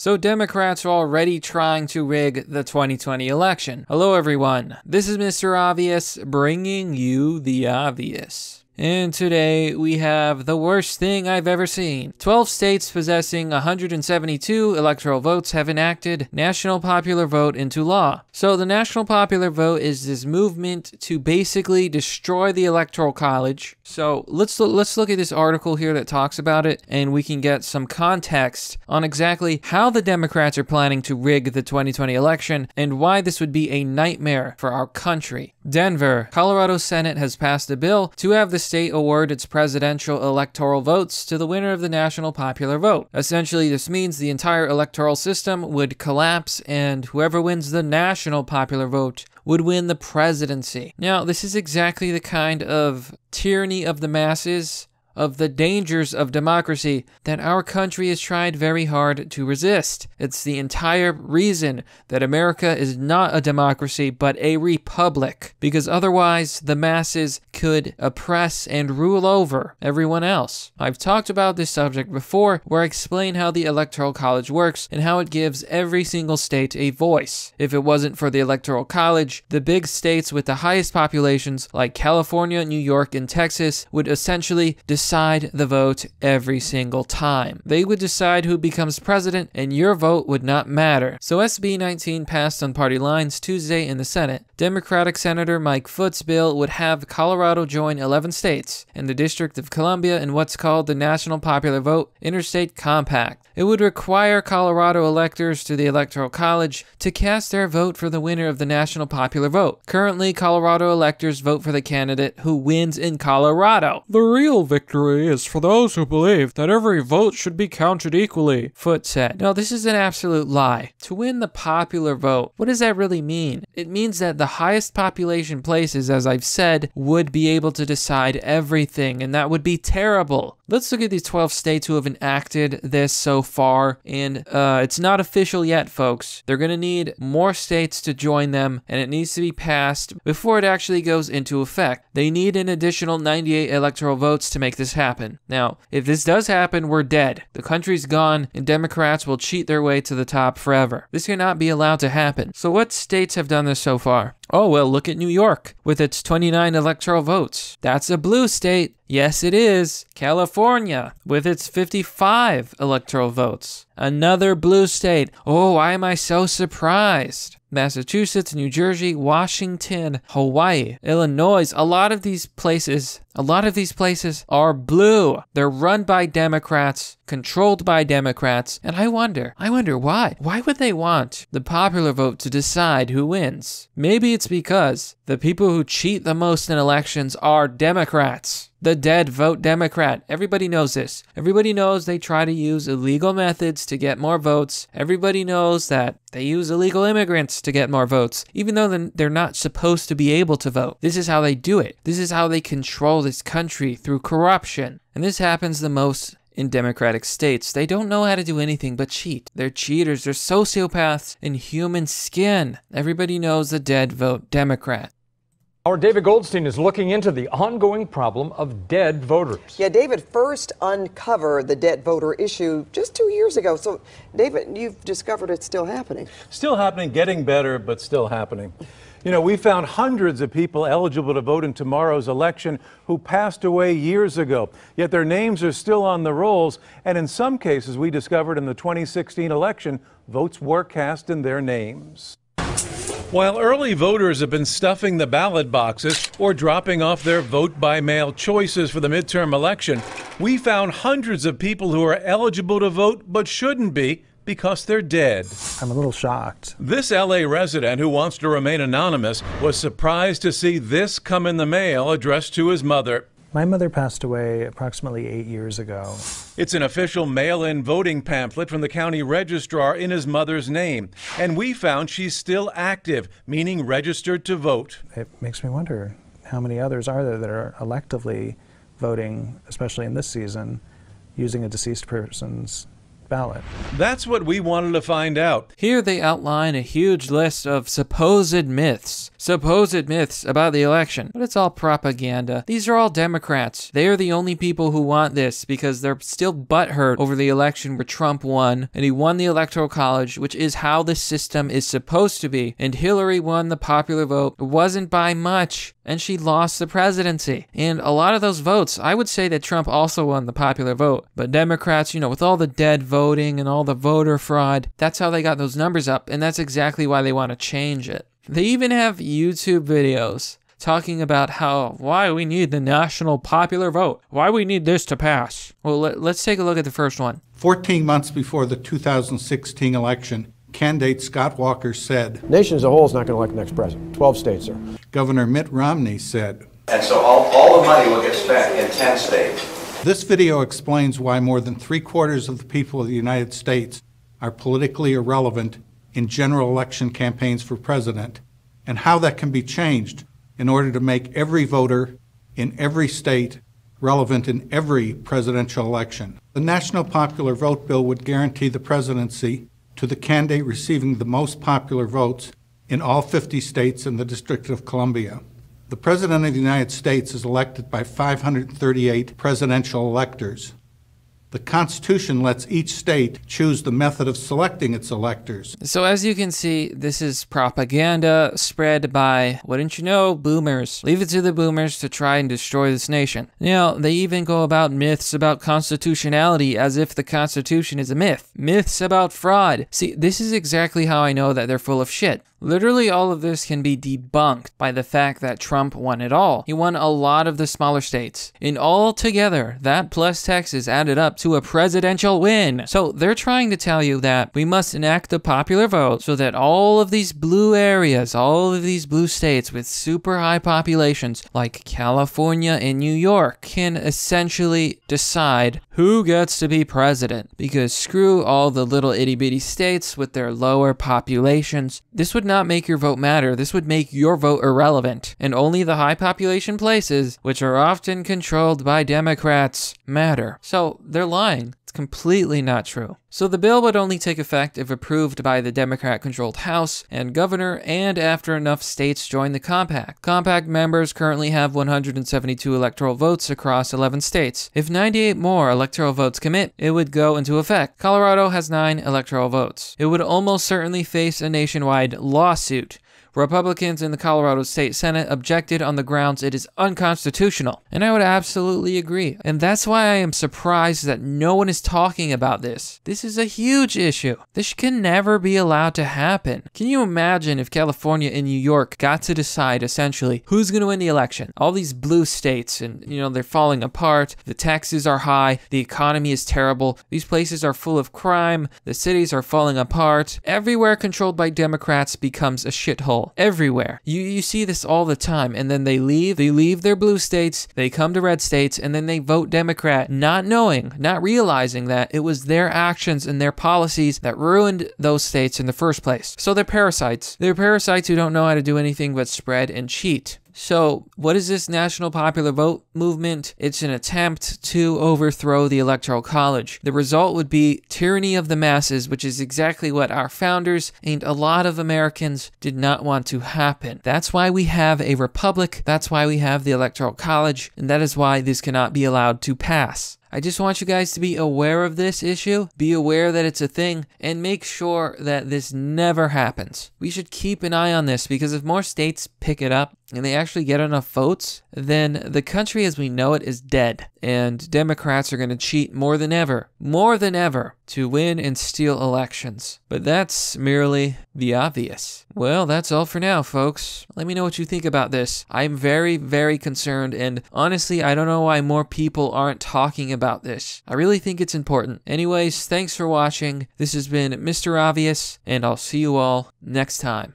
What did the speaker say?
So Democrats are already trying to rig the 2020 election. Hello everyone, this is Mr. Obvious bringing you the obvious. And today we have the worst thing I've ever seen. 12 states possessing 172 electoral votes have enacted national popular vote into law. So the national popular vote is this movement to basically destroy the electoral college. So let's let's look at this article here that talks about it and we can get some context on exactly how the Democrats are planning to rig the 2020 election and why this would be a nightmare for our country. Denver, Colorado Senate has passed a bill to have the state award its presidential electoral votes to the winner of the national popular vote. Essentially, this means the entire electoral system would collapse and whoever wins the national popular vote would win the presidency. Now, this is exactly the kind of tyranny of the masses of the dangers of democracy that our country has tried very hard to resist. It's the entire reason that America is not a democracy but a republic, because otherwise the masses could oppress and rule over everyone else. I've talked about this subject before, where I explain how the Electoral College works and how it gives every single state a voice. If it wasn't for the Electoral College, the big states with the highest populations, like California, New York, and Texas, would essentially destroy decide the vote every single time. They would decide who becomes president, and your vote would not matter. So SB 19 passed on party lines Tuesday in the Senate. Democratic Senator Mike Foote's bill would have Colorado join 11 states and the District of Columbia in what's called the National Popular Vote Interstate Compact. It would require Colorado electors to the Electoral College to cast their vote for the winner of the National Popular Vote. Currently, Colorado electors vote for the candidate who wins in Colorado. The real victory victory is for those who believe that every vote should be counted equally, Foote said. No, this is an absolute lie. To win the popular vote, what does that really mean? It means that the highest population places, as I've said, would be able to decide everything, and that would be terrible. Let's look at these 12 states who have enacted this so far, and uh, it's not official yet, folks. They're going to need more states to join them, and it needs to be passed before it actually goes into effect. They need an additional 98 electoral votes to make this happen. Now, if this does happen, we're dead. The country's gone, and Democrats will cheat their way to the top forever. This cannot be allowed to happen. So, what states have done this so far? Oh, well, look at New York with its 29 electoral votes. That's a blue state. Yes, it is. California with its 55 electoral votes. Another blue state. Oh, why am I so surprised? Massachusetts, New Jersey, Washington, Hawaii, Illinois. A lot of these places, a lot of these places are blue. They're run by Democrats, controlled by Democrats, and I wonder, I wonder why. Why would they want the popular vote to decide who wins? Maybe it's because the people who cheat the most in elections are Democrats the dead vote Democrat. Everybody knows this. Everybody knows they try to use illegal methods to get more votes. Everybody knows that they use illegal immigrants to get more votes, even though they're not supposed to be able to vote. This is how they do it. This is how they control this country through corruption. And this happens the most in democratic states. They don't know how to do anything but cheat. They're cheaters, they're sociopaths in human skin. Everybody knows the dead vote Democrat. Our David Goldstein is looking into the ongoing problem of dead voters. Yeah, David first uncovered the dead voter issue just two years ago. So, David, you've discovered it's still happening. Still happening, getting better, but still happening. You know, we found hundreds of people eligible to vote in tomorrow's election who passed away years ago, yet their names are still on the rolls. And in some cases, we discovered in the 2016 election, votes were cast in their names. While early voters have been stuffing the ballot boxes or dropping off their vote by mail choices for the midterm election, we found hundreds of people who are eligible to vote but shouldn't be because they're dead. I'm a little shocked. This LA resident who wants to remain anonymous was surprised to see this come in the mail addressed to his mother. My mother passed away approximately eight years ago. It's an official mail in voting pamphlet from the county registrar in his mother's name. And we found she's still active, meaning registered to vote. It makes me wonder how many others are there that are electively voting, especially in this season, using a deceased person's ballot. That's what we wanted to find out. Here they outline a huge list of supposed myths. Supposed myths about the election. But it's all propaganda. These are all Democrats. They are the only people who want this because they're still butthurt over the election where Trump won and he won the Electoral College, which is how the system is supposed to be. And Hillary won the popular vote. It wasn't by much and she lost the presidency. And a lot of those votes, I would say that Trump also won the popular vote. But Democrats, you know, with all the dead voting and all the voter fraud, that's how they got those numbers up, and that's exactly why they want to change it. They even have YouTube videos talking about how why we need the national popular vote, why we need this to pass. Well, let, us take a look at the first one. 14 months before the 2016 election, Candidate Scott Walker said, Nation as a whole is not going to elect the next president. 12 states are. Governor Mitt Romney said, And so all, all the money will get spent in 10 states. This video explains why more than three quarters of the people of the United States are politically irrelevant in general election campaigns for president and how that can be changed in order to make every voter in every state relevant in every presidential election. The National Popular Vote Bill would guarantee the presidency to the candidate receiving the most popular votes in all 50 states and the District of Columbia. The President of the United States is elected by 538 presidential electors. The Constitution lets each state choose the method of selecting its electors. So, as you can see, this is propaganda spread by, wouldn't you know, boomers. Leave it to the boomers to try and destroy this nation. You know, they even go about myths about constitutionality as if the Constitution is a myth. Myths about fraud. See, this is exactly how I know that they're full of shit. Literally all of this can be debunked by the fact that Trump won it all. He won a lot of the smaller states. In all together, that plus Texas added up to a presidential win. So they're trying to tell you that we must enact the popular vote so that all of these blue areas, all of these blue states with super high populations like California and New York can essentially decide who gets to be president because screw all the little itty bitty states with their lower populations. This would not make your vote matter, this would make your vote irrelevant, and only the high population places, which are often controlled by Democrats, matter. So they're lying. It's completely not true. So the bill would only take effect if approved by the Democrat controlled House and governor and after enough states join the compact. Compact members currently have 172 electoral votes across 11 states. If 98 more electoral votes commit, it would go into effect. Colorado has 9 electoral votes. It would almost certainly face a nationwide lawsuit Republicans in the Colorado State Senate objected on the grounds it is unconstitutional. And I would absolutely agree. And that's why I am surprised that no one is talking about this. This is a huge issue. This can never be allowed to happen. Can you imagine if California and New York got to decide essentially who's going to win the election? All these blue states and you know they're falling apart, the taxes are high, the economy is terrible. These places are full of crime, the cities are falling apart. Everywhere controlled by Democrats becomes a shithole everywhere. You, you see this all the time. And then they leave, they leave their blue states, they come to red states, and then they vote Democrat, not knowing, not realizing that it was their actions and their policies that ruined those states in the first place. So they're parasites. They're parasites who don't know how to do anything but spread and cheat. So, what is this national popular vote movement? It's an attempt to overthrow the Electoral College. The result would be tyranny of the masses, which is exactly what our founders and a lot of Americans did not want to happen. That's why we have a republic, that's why we have the Electoral College, and that is why this cannot be allowed to pass. I just want you guys to be aware of this issue, be aware that it's a thing, and make sure that this never happens. We should keep an eye on this because if more states pick it up and they actually get enough votes, then the country as we know it is dead. And Democrats are going to cheat more than ever, more than ever, to win and steal elections. But that's merely the obvious. Well, that's all for now, folks. Let me know what you think about this. I'm very, very concerned, and honestly, I don't know why more people aren't talking about this. I really think it's important. Anyways, thanks for watching. This has been Mr. Obvious, and I'll see you all next time.